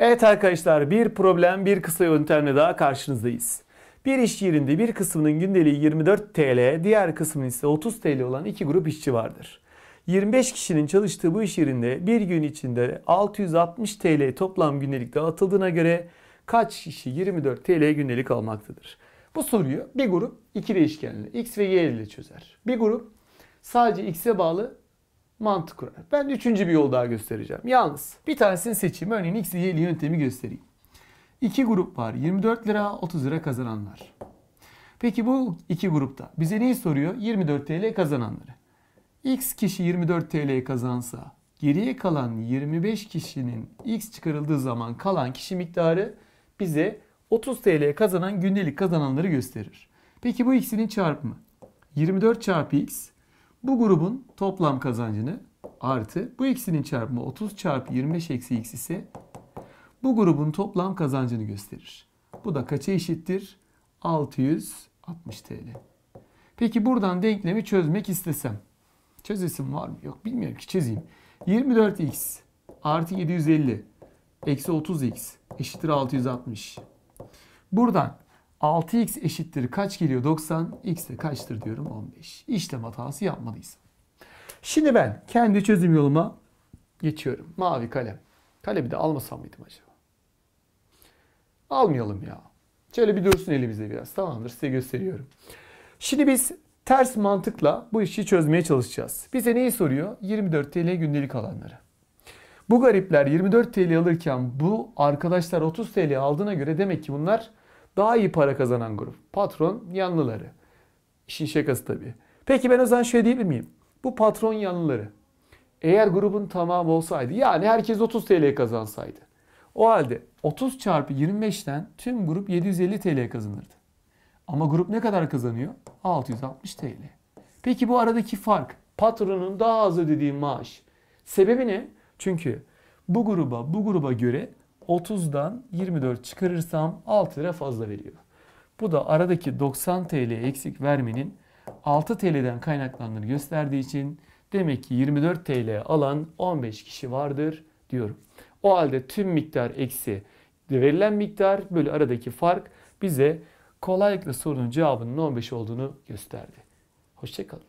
Evet arkadaşlar bir problem bir kısa yöntemle daha karşınızdayız. Bir iş yerinde bir kısmının gündeliği 24 TL, diğer kısmın ise 30 TL olan iki grup işçi vardır. 25 kişinin çalıştığı bu iş yerinde bir gün içinde 660 TL toplam gündelik dağıtıldığına göre kaç kişi 24 TL gündelik almaktadır? Bu soruyu bir grup iki değişkenli x ve y ile çözer. Bir grup sadece x'e bağlı mantık kurar. Ben üçüncü bir yol daha göstereceğim. Yalnız bir tanesini seçeyim. Örneğin X, Y yöntemi göstereyim. İki grup var. 24 lira, 30 lira kazananlar. Peki bu iki grupta bize neyi soruyor? 24 TL kazananları. X kişi 24 TL kazansa geriye kalan 25 kişinin X çıkarıldığı zaman kalan kişi miktarı bize 30 TL kazanan günlük kazananları gösterir. Peki bu ikisinin çarpımı 24 çarpı X bu grubun toplam kazancını artı bu ikisinin çarpımı 30 çarpı 25 eksi x ise bu grubun toplam kazancını gösterir. Bu da kaça eşittir? 660 TL. Peki buradan denklemi çözmek istesem. Çözesim var mı? Yok bilmiyorum ki çizeyim. 24x artı 750 eksi 30x eşittir 660. Buradan 6x eşittir kaç geliyor 90 x de kaçtır diyorum 15. işlem hatası yapmadıysam. Şimdi ben kendi çözüm yoluma geçiyorum. Mavi kalem. Kalemi de almasam mıydım acaba? Almayalım ya. Şöyle bir dursun elimizde biraz. Tamamdır size gösteriyorum. Şimdi biz ters mantıkla bu işi çözmeye çalışacağız. Bize neyi soruyor? 24 TL gündelik alanları. Bu garipler 24 TL alırken bu arkadaşlar 30 TL aldığına göre demek ki bunlar daha iyi para kazanan grup. Patron yanlıları. İşin şakası tabii. Peki ben o zaman şöyle diyebilir miyim? Bu patron yanlıları. Eğer grubun tamamı olsaydı yani herkes 30 TL kazansaydı. O halde 30 çarpı 25'ten tüm grup 750 TL kazanırdı. Ama grup ne kadar kazanıyor? 660 TL. Peki bu aradaki fark patronun daha az ödediği maaş. Sebebi ne? Çünkü bu gruba bu gruba göre 30'dan 24 çıkarırsam 6 lira fazla veriyor. Bu da aradaki 90 TL eksik vermenin 6 TL'den kaynaklandığını gösterdiği için demek ki 24 TL alan 15 kişi vardır diyorum. O halde tüm miktar eksi verilen miktar bölü aradaki fark bize kolaylıkla sorunun cevabının 15 olduğunu gösterdi. Hoşçakalın.